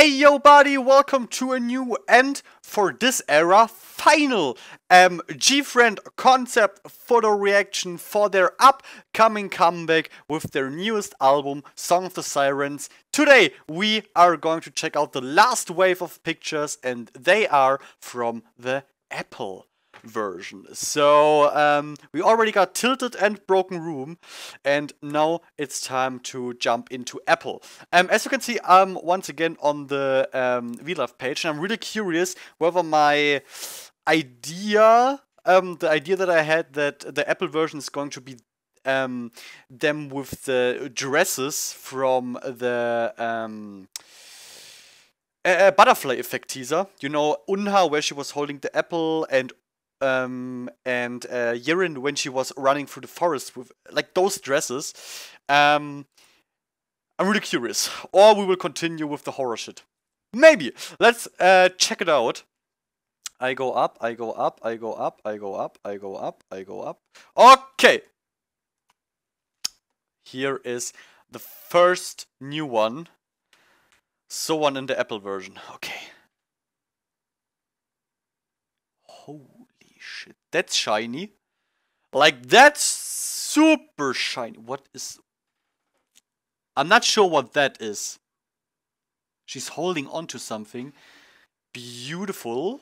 Hey yo buddy, welcome to a new end for this era final um, Gfriend concept photo reaction for their upcoming comeback with their newest album Song of the Sirens. Today we are going to check out the last wave of pictures and they are from the Apple version. So um, we already got Tilted and Broken Room, and now it's time to jump into Apple. Um, as you can see, I'm once again on the um, VLove page, and I'm really curious whether my idea, um, the idea that I had that the Apple version is going to be um, them with the dresses from the um, butterfly effect teaser. You know, Unha, where she was holding the apple, and um, and uh, Yirin when she was running through the forest with like those dresses. Um, I'm really curious. Or we will continue with the horror shit. Maybe. Let's uh, check it out. I go up, I go up, I go up, I go up, I go up, I go up. Okay. Here is the first new one. So on in the Apple version. Okay. Oh. That's shiny. Like, that's super shiny. What is... I'm not sure what that is. She's holding on to something. Beautiful.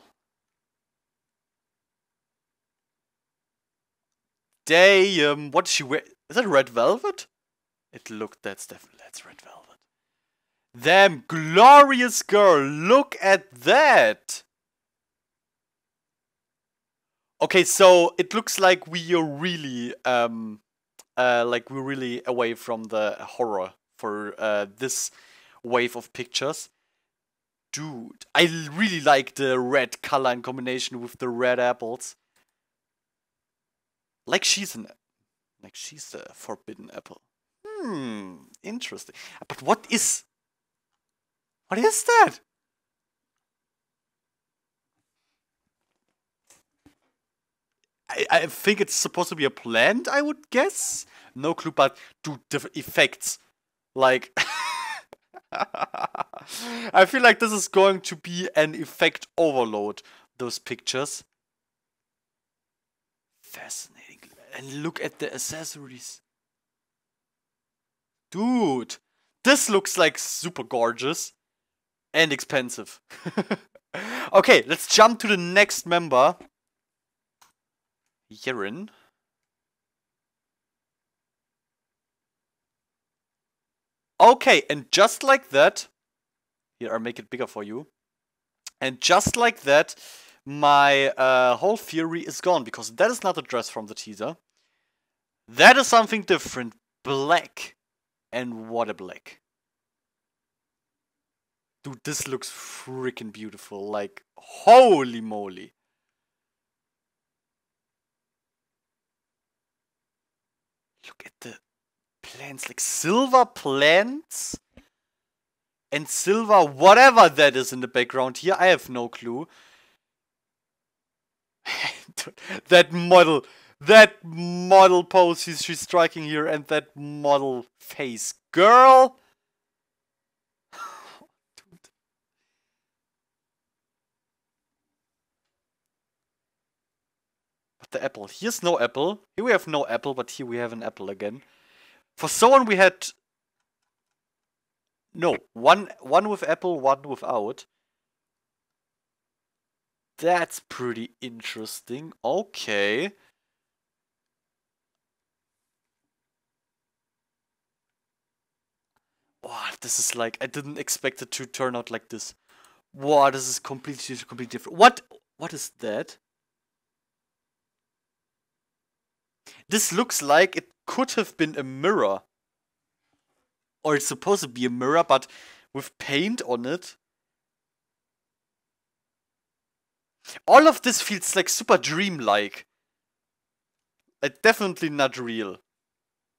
Damn, what is she wear? Is that red velvet? It looked, that's definitely, that's red velvet. Damn, glorious girl, look at that! Okay, so it looks like we are really, um, uh, like we're really away from the horror for uh, this wave of pictures. Dude, I really like the red color in combination with the red apples. Like she's an, like she's the forbidden apple. Hmm, interesting. But what is, what is that? I, I think it's supposed to be a plant, I would guess. No clue, but do the effects. Like, I feel like this is going to be an effect overload, those pictures. Fascinating. And look at the accessories. Dude, this looks like super gorgeous and expensive. okay, let's jump to the next member urine Okay, and just like that, here I'll make it bigger for you. And just like that, my uh, whole theory is gone because that is not a dress from the teaser. That is something different. Black. And what a black. Dude, this looks freaking beautiful. Like, holy moly. Look at the plants, like silver plants and silver whatever that is in the background here. I have no clue. that model, that model pose she's striking here and that model face. Girl! the apple. Here's no apple. Here we have no apple, but here we have an apple again. For someone we had... No, one, one with apple, one without. That's pretty interesting. Okay. Wow, this is like, I didn't expect it to turn out like this. Wow, this is completely, completely different. What, what is that? This looks like it could have been a mirror. Or it's supposed to be a mirror, but with paint on it. All of this feels like super dreamlike. It's definitely not real.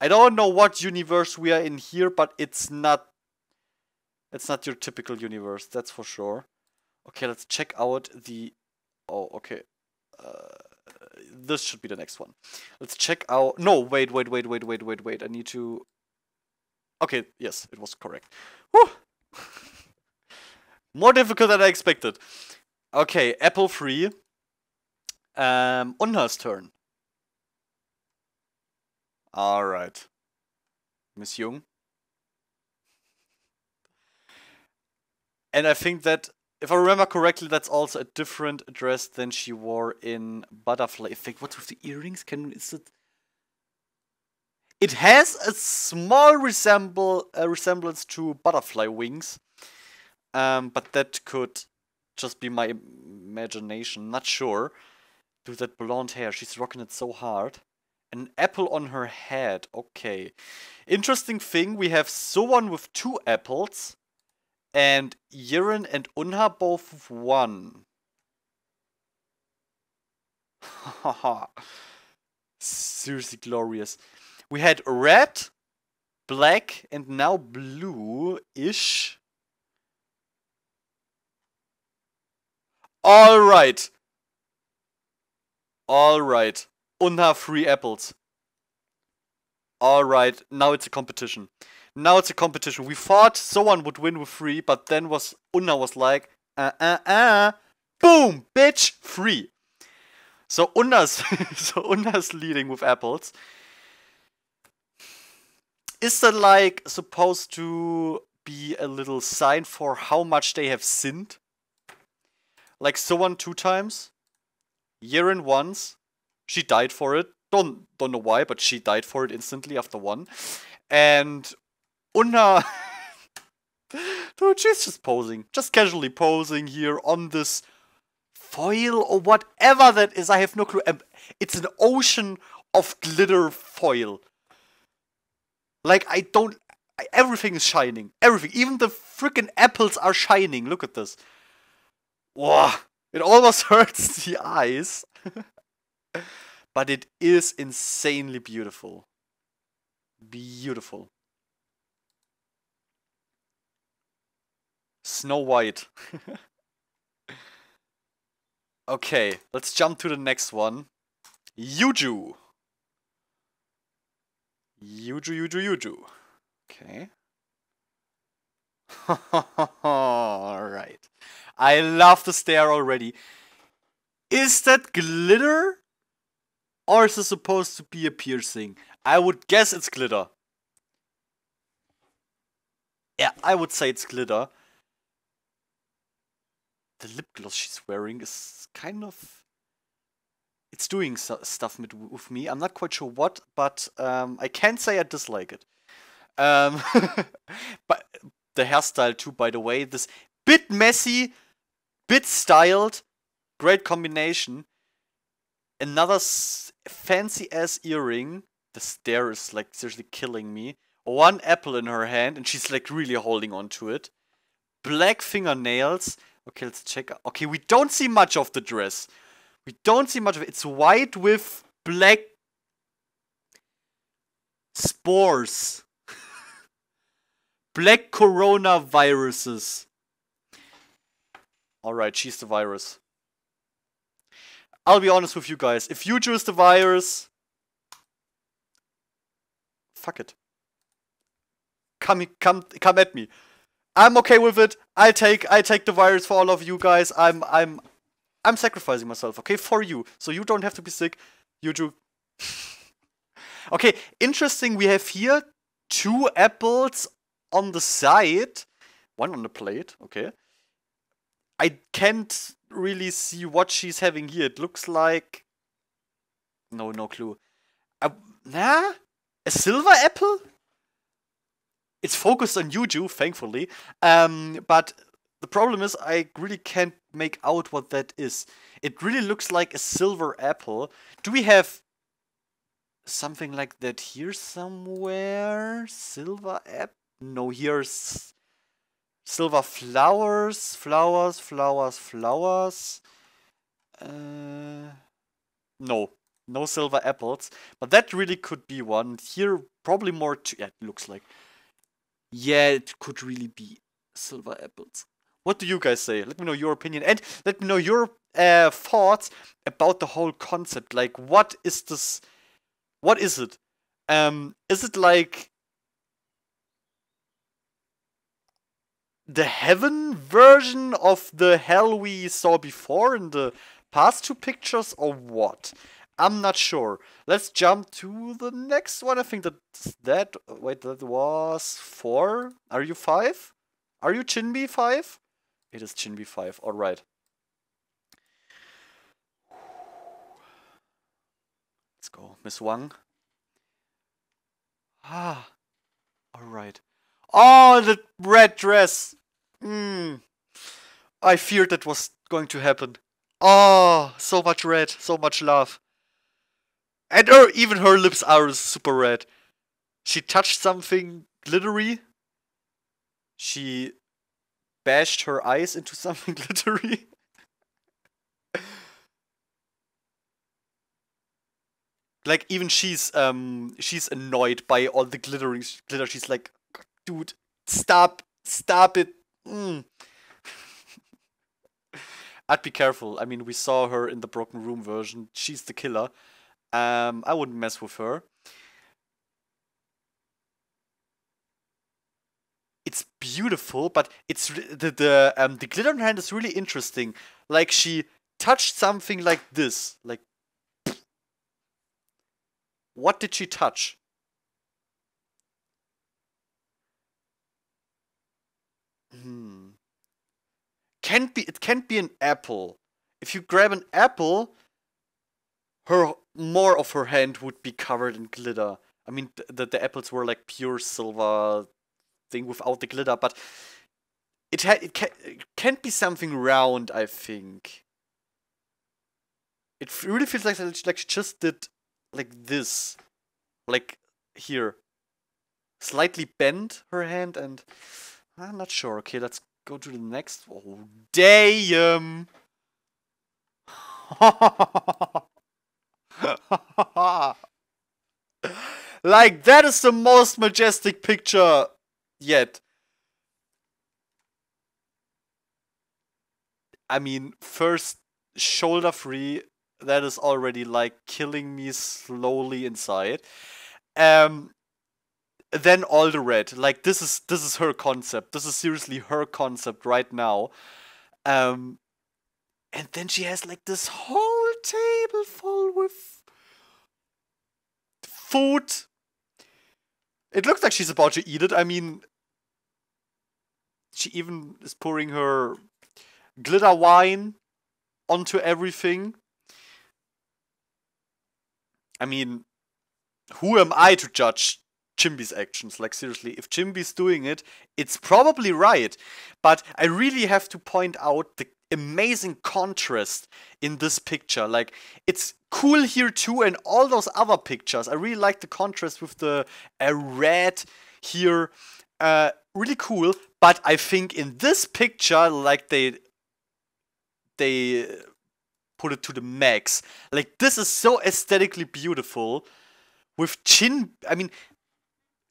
I don't know what universe we are in here, but it's not it's not your typical universe, that's for sure. Okay, let's check out the... Oh, okay. Uh this should be the next one. Let's check out... No, wait, wait, wait, wait, wait, wait, wait. I need to... Okay, yes, it was correct. Whew. More difficult than I expected. Okay, Apple three. Um, her turn. Alright. Miss Jung. And I think that if I remember correctly, that's also a different dress than she wore in Butterfly Effect. What's with the earrings? Can is it? It has a small resemble resemblance to butterfly wings, um, but that could just be my imagination. Not sure. Do that blonde hair. She's rocking it so hard. An apple on her head. Okay. Interesting thing. We have someone with two apples. And Yirin and Unha both won. Seriously glorious. We had red, black, and now blue-ish. Alright. Alright. Unha free apples. Alright, now it's a competition. Now it's a competition. We thought someone would win with three, but then was Una was like, uh, uh, uh, boom, bitch, free. So Una's so Una's leading with apples. Is that like supposed to be a little sign for how much they have sinned? Like someone two times, Yeren once, she died for it. Don't don't know why, but she died for it instantly after one. And Oh, Dude, she's just posing. Just casually posing here on this foil or whatever that is. I have no clue. it's an ocean of glitter foil. Like, I don't... I, everything is shining. Everything. Even the freaking apples are shining. Look at this. Whoa. It almost hurts the eyes. but it is insanely beautiful. Beautiful. Snow White. okay, let's jump to the next one. Yuju. Yuju, Yuju, Yuju. Okay. Alright. I love the stare already. Is that glitter? Or is it supposed to be a piercing? I would guess it's glitter. Yeah, I would say it's glitter the lip gloss she's wearing is kind of it's doing so stuff with, with, me. I'm not quite sure what, but um, I can say I dislike it. Um, but the hairstyle too, by the way, this bit messy, bit styled, great combination. Another fancy ass earring. The stare is like seriously killing me. One apple in her hand, and she's like really holding on to it. Black fingernails. Okay, let's check. Okay, we don't see much of the dress. We don't see much of it. It's white with black spores. black coronaviruses. Alright, she's the virus. I'll be honest with you guys. If you choose the virus... Fuck it. Come, come, come at me. I'm okay with it. I take I take the virus for all of you guys. I'm I'm I'm sacrificing myself, okay, for you. So you don't have to be sick. You do. okay, interesting. We have here two apples on the side, one on the plate. Okay, I can't really see what she's having here. It looks like no, no clue. A, nah, a silver apple it's focused on Yuju, thankfully. Um, but the problem is, I really can't make out what that is. It really looks like a silver apple. Do we have something like that here somewhere? Silver apple? No, here's silver flowers, flowers, flowers, flowers. Uh, no, no silver apples. But that really could be one. Here, probably more. yeah, it looks like yeah, it could really be silver apples. What do you guys say? Let me know your opinion and let me know your uh, thoughts about the whole concept. Like, what is this? What is it? Um, is it like the heaven version of the hell we saw before in the past two pictures, or what? I'm not sure. Let's jump to the next one. I think that that. Wait, that was four. Are you five? Are you Chinbi five? It is Chinbi five. All right. Let's go, Miss Wang. Ah, all right. Oh, the red dress. Hmm. I feared that was going to happen. Oh, so much red, so much love. And her, even her lips are super red. She touched something glittery. She bashed her eyes into something glittery. like even she's um she's annoyed by all the glittering glitter. She's like, dude, stop, stop it. Mm. I'd be careful. I mean, we saw her in the Broken Room version. She's the killer. Um, I wouldn't mess with her. It's beautiful, but it's the the um, the glitter on hand is really interesting. Like she touched something like this. Like, what did she touch? Hmm. Can't be. It can't be an apple. If you grab an apple, her more of her hand would be covered in glitter. I mean, the, the apples were like pure silver thing without the glitter, but it had it, can, it can't be something round. I think it really feels like like she just did like this, like here, slightly bent her hand, and I'm not sure. Okay, let's go to the next. Oh damn! like, that is the most majestic picture yet. I mean, first, shoulder free, that is already like killing me slowly inside. Um, then all the red. Like this is this is her concept. This is seriously her concept right now. Um, and then she has like this whole team table full with food. It looks like she's about to eat it. I mean, she even is pouring her glitter wine onto everything. I mean, who am I to judge Chimby's actions? Like, seriously, if Chimby's doing it, it's probably right. But I really have to point out the amazing contrast in this picture. Like it's cool here too, and all those other pictures. I really like the contrast with the uh, red here. Uh, really cool, but I think in this picture, like they they put it to the max. Like this is so aesthetically beautiful. With chin, I mean,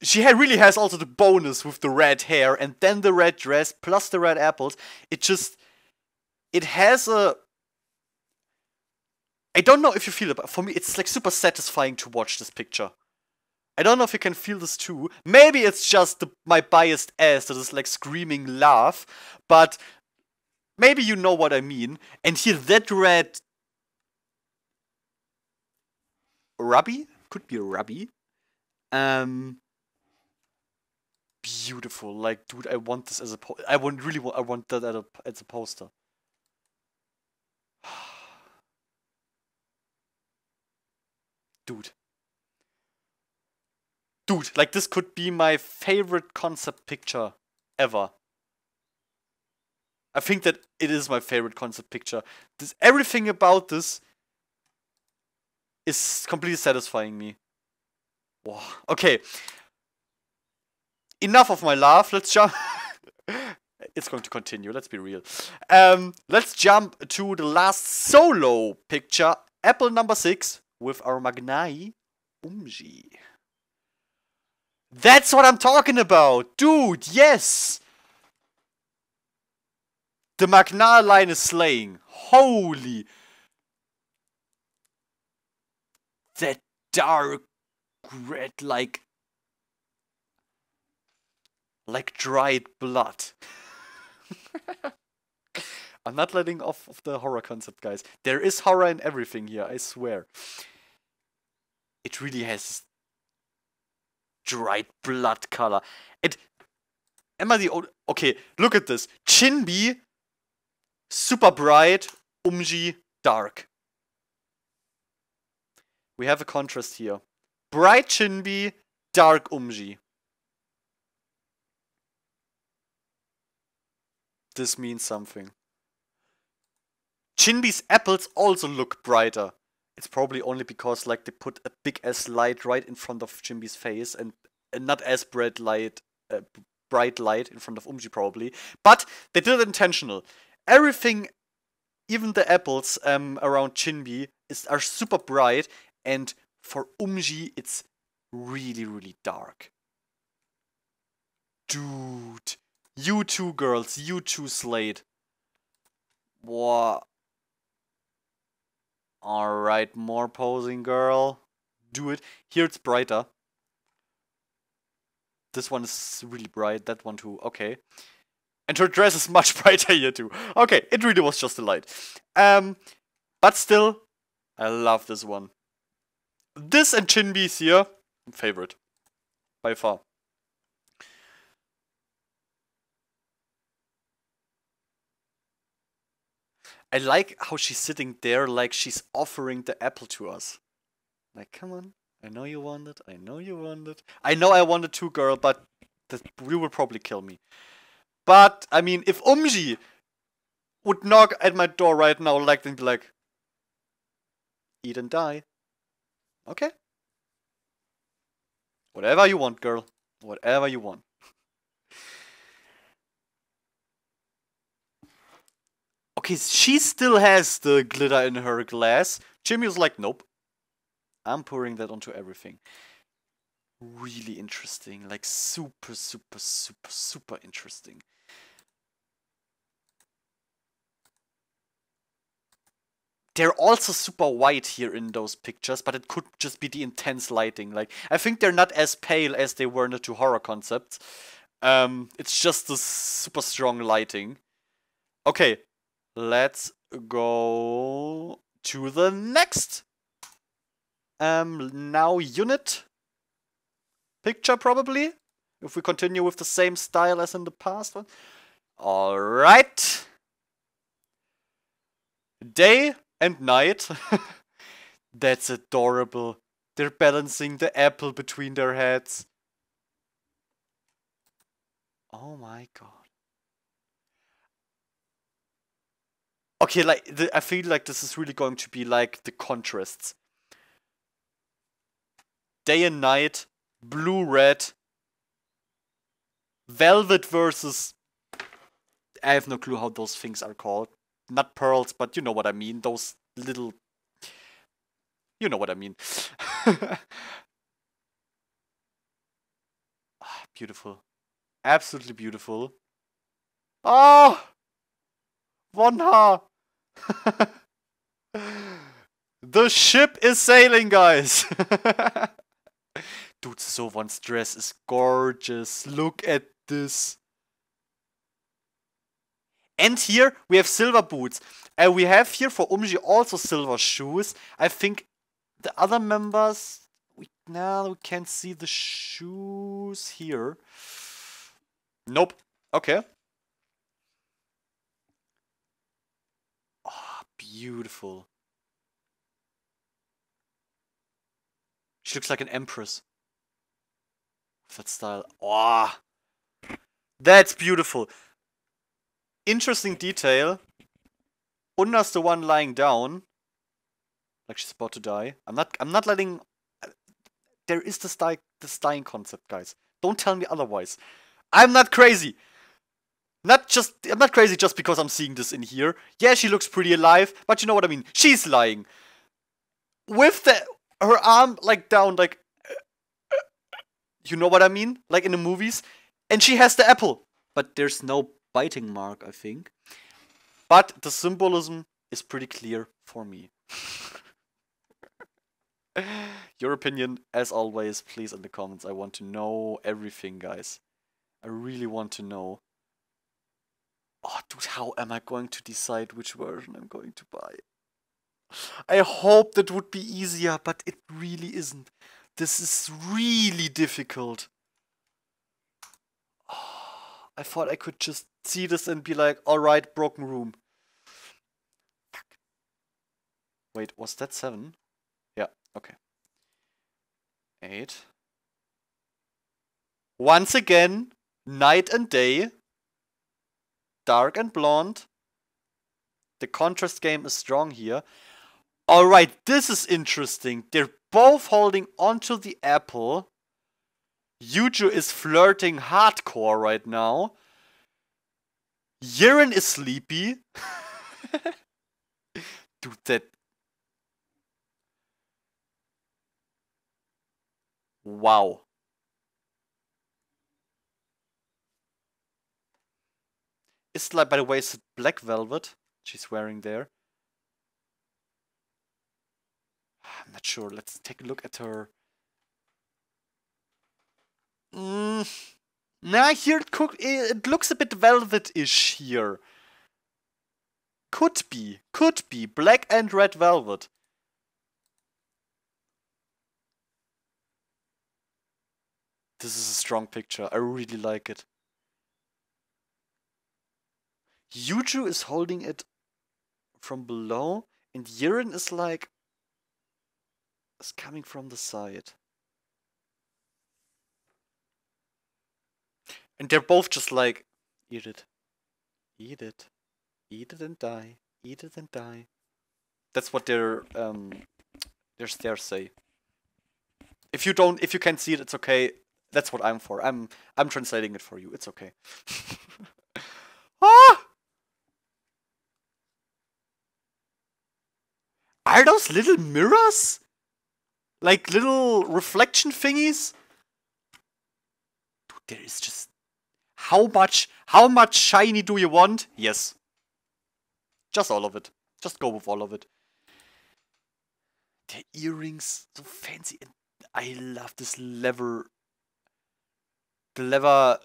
she really has also the bonus with the red hair and then the red dress plus the red apples. It just it has a I don't know if you feel it, but for me it's like super satisfying to watch this picture. I don't know if you can feel this too. Maybe it's just the, my biased ass that is like screaming laugh, but maybe you know what I mean. And here that red Ruby? Could be a Ruby. Um beautiful. Like dude, I want this as a po I want really want I want that at a, as a poster. dude. Dude, like this could be my favorite concept picture ever. I think that it is my favorite concept picture. This everything about this is completely satisfying me. Wow. Okay. Enough of my laugh. Let's jump. it's going to continue. Let's be real. Um, let's jump to the last solo picture. Apple number six with our Magnai Umji. That's what I'm talking about! Dude, yes! The Magna line is slaying. Holy! That dark red, like... Like dried blood. I'm not letting off of the horror concept, guys. There is horror in everything here, I swear. It really has dried blood color. It. am I the old? Okay, look at this. Chinbi, super bright. Umji, dark. We have a contrast here. Bright Chinbi, dark Umji. This means something. Jinbee's apples also look brighter. It's probably only because like they put a big ass light right in front of Jinbee's face and, not as bright light, uh, bright light in front of Umji probably. But they did it intentional. Everything, even the apples um, around Jinbee is are super bright, and for Umji it's really really dark. Dude, you two girls, you two Slade. What? Alright, more posing, girl. Do it. Here it's brighter. This one is really bright, that one too. Okay. And her dress is much brighter here too. Okay, it really was just a light. Um, but still, I love this one. This and Chinbee's here, favorite. By far. I like how she's sitting there like she's offering the apple to us. Like, come on. I know you want it. I know you want it. I know I want it too, girl, but the, you will probably kill me. But, I mean, if Umji would knock at my door right now, like, then be like, eat and die. Okay. Whatever you want, girl. Whatever you want. okay, she still has the glitter in her glass. Jimmy was like, nope. I'm pouring that onto everything. Really interesting. Like, super, super, super, super interesting. They're also super white here in those pictures, but it could just be the intense lighting. Like, I think they're not as pale as they were in the two horror concepts. Um, it's just the super strong lighting. Okay, Let's go to the next um, now unit picture probably. If we continue with the same style as in the past one. Alright. Day and night. That's adorable. They're balancing the apple between their heads. Oh my god. okay, like the, I feel like this is really going to be like the contrasts. Day and night, blue red, velvet versus. I have no clue how those things are called. Not pearls, but you know what I mean. Those little. You know what I mean. Ah, beautiful. Absolutely beautiful. Oh! Ah! One the ship is sailing, guys! Dude, So one's dress is gorgeous. Look at this. And here we have silver boots. Uh, we have here for Umji also silver shoes. I think the other members... We, now we can't see the shoes here. Nope. Okay. beautiful. She looks like an empress. that style. Oh, that's beautiful. Interesting detail. Unna's the one lying down. Like she's about to die. I'm not I'm not letting uh, there is this, die, this dying concept, guys. Don't tell me otherwise. I'm not crazy. Not just, I'm not crazy just because I'm seeing this in here. Yeah, she looks pretty alive, but you know what I mean. She's lying. With the, her arm like down, like, you know what I mean? Like in the movies. And she has the apple, but there's no biting mark, I think. But the symbolism is pretty clear for me. Your opinion, as always, please in the comments. I want to know everything, guys. I really want to know. Oh, dude, how am I going to decide which version I'm going to buy? I hope that would be easier, but it really isn't. This is really difficult. Oh, I thought I could just see this and be like, alright, broken room. Wait, was that seven? Yeah, okay. Eight. Once again, night and day, dark and blonde. The contrast game is strong here. Alright, this is interesting. They're both holding onto the apple. Yuju is flirting hardcore right now. Yiren is sleepy. Dude, that... Wow. This, like, by the way, is black velvet she's wearing there. I'm not sure. Let's take a look at her. Mm. Nah, here it, it looks a bit velvet-ish here. Could be. Could be. Black and red velvet. This is a strong picture. I really like it. Yuju is holding it from below, and urine is like. is coming from the side. And they're both just like, eat it. Eat it. Eat it and die. Eat it and die. That's what their um their stairs say. If you don't if you can't see it, it's okay. That's what I'm for. I'm I'm translating it for you. It's okay. ah! Are those little mirrors? Like little reflection thingies? Dude, there is just... How much, how much shiny do you want? Yes. Just all of it. Just go with all of it. The earrings, so fancy. And I love this lever. The lever,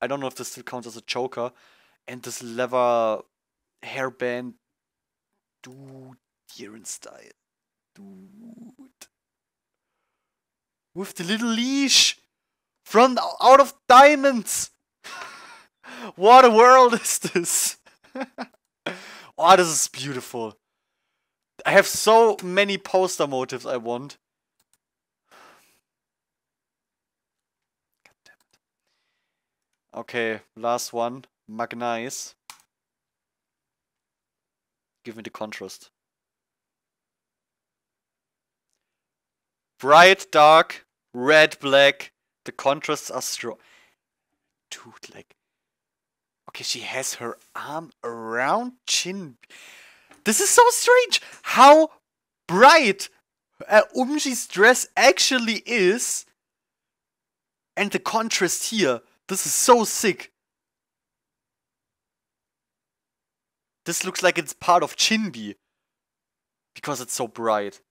I don't know if this still counts as a choker. And this lever hairband. Dude, Kieran style. Dude. With the little leash! From out of diamonds! what a world is this! oh, this is beautiful. I have so many poster motives I want. Okay, last one. Magnize. Give me the contrast. bright, dark, red, black. The contrasts are strong. Dude, like... Okay, she has her arm around Chin. This is so strange! How bright uh, Umji's dress actually is. And the contrast here. This is so sick. This looks like it's part of Chinbi. Because it's so bright.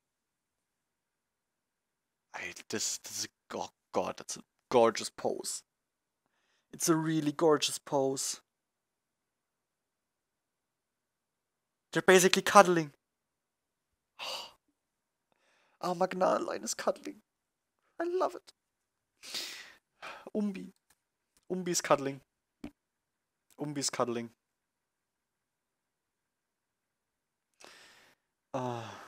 I, this, this is, oh god, that's a gorgeous pose. It's a really gorgeous pose. They're basically cuddling. Ah, Magnan is cuddling. I love it. Umbi. Umbi's cuddling. Umbi's cuddling. Ah. Uh.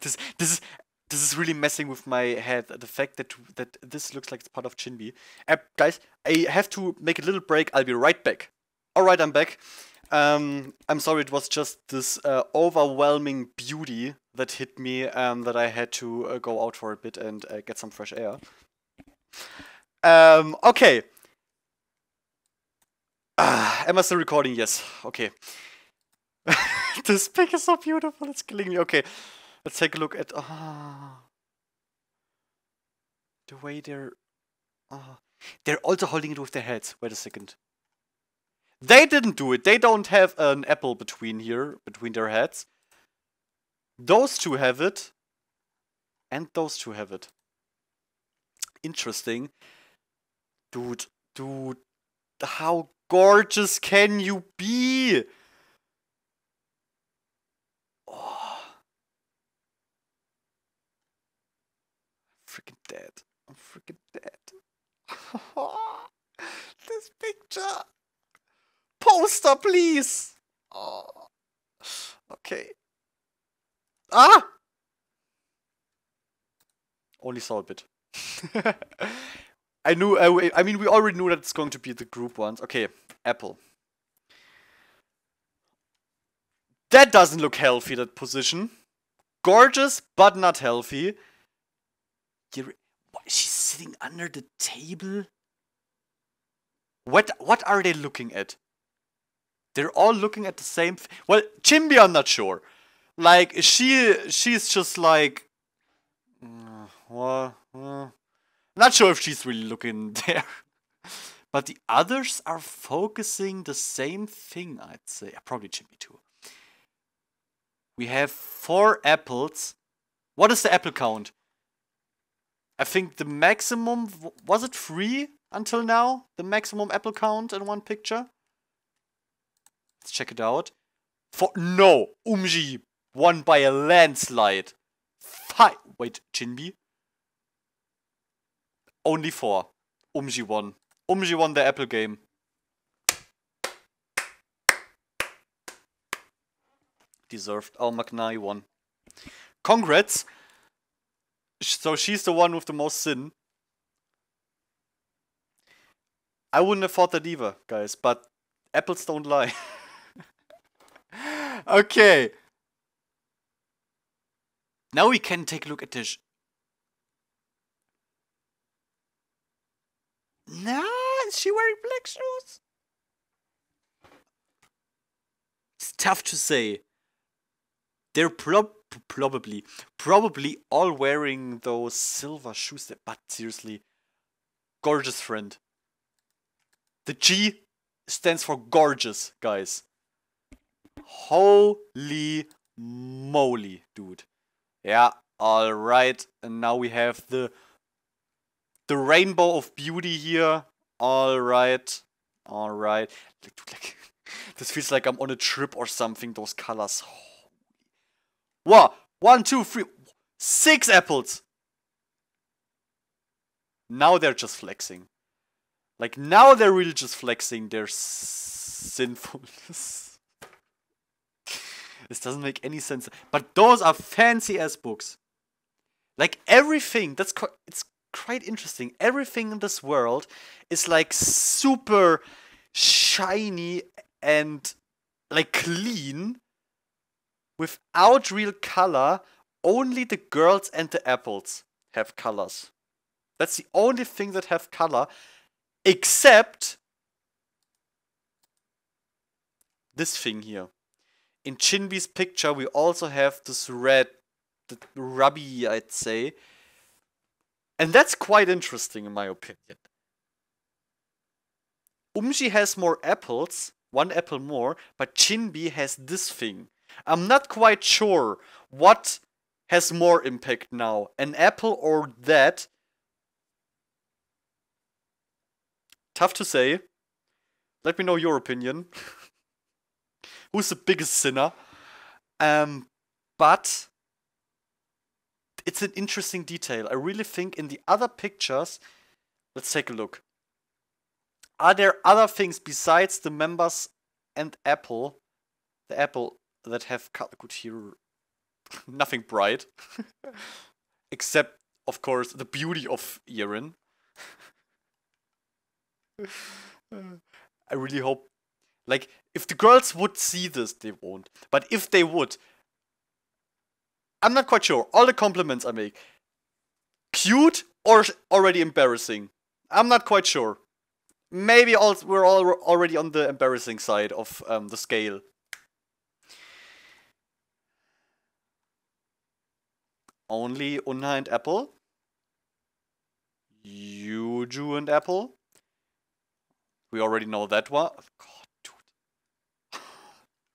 this this is this is really messing with my head. The fact that that this looks like it's part of Chinbi. Uh, guys, I have to make a little break. I'll be right back. All right, I'm back. Um, I'm sorry. It was just this uh, overwhelming beauty that hit me. Um, that I had to uh, go out for a bit and uh, get some fresh air. Um, okay. Ah, am I still recording? Yes. Okay. this pic is so beautiful. It's killing me. Okay. Let's take a look at ah, the way they're ah, they're also holding it with their heads. Wait a second. They didn't do it. They don't have an apple between here, between their heads. Those two have it. And those two have it. Interesting. Dude, dude, how gorgeous can you be? freaking dead. I'm freaking dead. this picture! Poster, please! Oh. Okay. Ah! Only saw a bit. I knew, I, I mean, we already knew that it's going to be the group ones. Okay, Apple. That doesn't look healthy, that position. Gorgeous, but not healthy. Gary. What, she's sitting under the table. What what are they looking at? They're all looking at the same. well, Chimbi, I'm not sure. Like she she's just like. Mm, well, well. Not sure if she's really looking there. but the others are focusing the same thing, I'd say. Probably Jimmy too. We have four apples. What is the apple count? I think the maximum was it three until now? The maximum apple count in one picture? Let's check it out. For no, Umji won by a landslide. Five wait, Chinbi. Only four. Umji won. Umji won the apple game. Deserved. Oh, magnai won. Congrats! so she's the one with the most sin. I wouldn't have thought that either, guys, but apples don't lie. okay. Now we can take a look at this. Nah, is she wearing black shoes? It's tough to say. They're prob probably. Probably all wearing those silver shoes. That, but seriously, gorgeous friend. The G stands for gorgeous, guys. Holy moly, dude. Yeah, alright. And now we have the the rainbow of beauty here. Alright. Alright. Like, like, this feels like I'm on a trip or something, those colors. What? One, two, three, six apples. Now they're just flexing. Like, now they're really just flexing their sinfulness. this doesn't make any sense. But those are fancy ass books. Like, everything, that's quite, it's quite interesting. Everything in this world is like super shiny and like clean without real color, only the girls and the apples have colors. That's the only thing that have color, except this thing here. In Chinbi's picture, we also have this red, the rubby, I'd say. And that's quite interesting, in my opinion. Umji has more apples, one apple more, but Chinbi has this thing. I'm not quite sure what has more impact now, an apple or that. Tough to say. Let me know your opinion. Who's the biggest sinner? Um, but it's an interesting detail. I really think in the other pictures, let's take a look. Are there other things besides the members and Apple, the Apple that have good here nothing bright. Except, of course, the beauty of Erin. I really hope... Like, if the girls would see this, they won't. But if they would... I'm not quite sure. All the compliments I make. Cute or already embarrassing? I'm not quite sure. Maybe all, we're all already on the embarrassing side of um, the scale. only Unna and Apple, Yuju and Apple. We already know that one. Oh, God,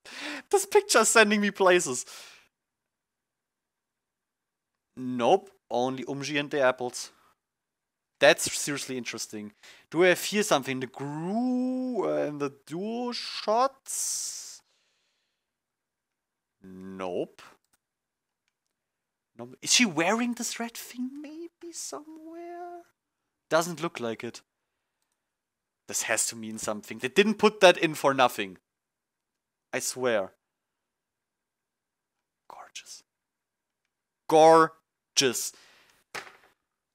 dude. this picture's sending me places. Nope, only Umji and the apples. That's seriously interesting. Do I have something? The Gru and the dual shots? Nope. No, is she wearing this red thing maybe somewhere? Doesn't look like it. This has to mean something. They didn't put that in for nothing. I swear. Gorgeous. Gorgeous.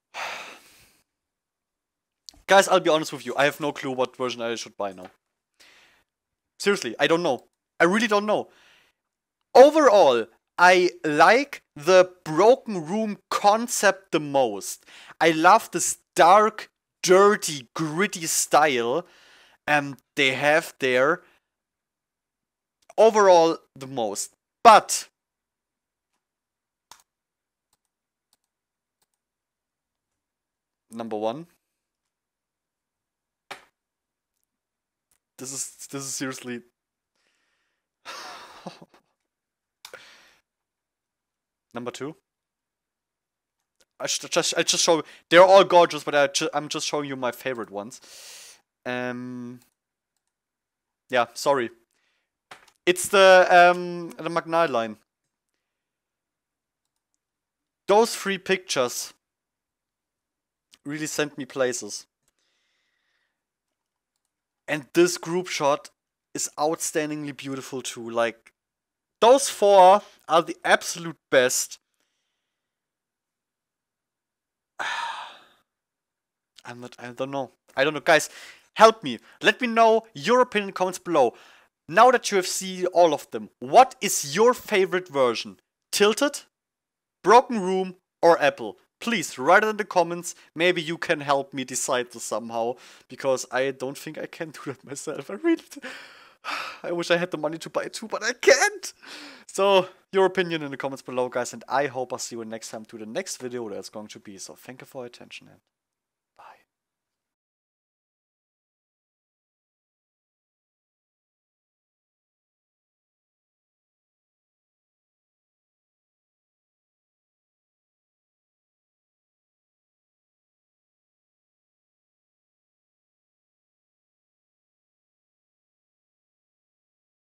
Guys, I'll be honest with you. I have no clue what version I should buy now. Seriously, I don't know. I really don't know. Overall, I like the broken room concept the most. I love this dark, dirty, gritty style and they have there overall the most. But number one. This is this is seriously Number two. I just I just show they're all gorgeous, but I ju I'm just showing you my favorite ones. Um. Yeah, sorry. It's the um the McNally line. Those three pictures really sent me places. And this group shot is outstandingly beautiful too. Like those four are the absolute best. I'm not, I don't know. I don't know. Guys, help me. Let me know your opinion comments below. Now that you have seen all of them, what is your favorite version? Tilted, Broken Room, or Apple? Please write it in the comments. Maybe you can help me decide this somehow because I don't think I can do that myself. I really. I wish I had the money to buy two, but I can't. So, your opinion in the comments below, guys, and I hope I see you next time to the next video that's going to be. So, thank you for your attention.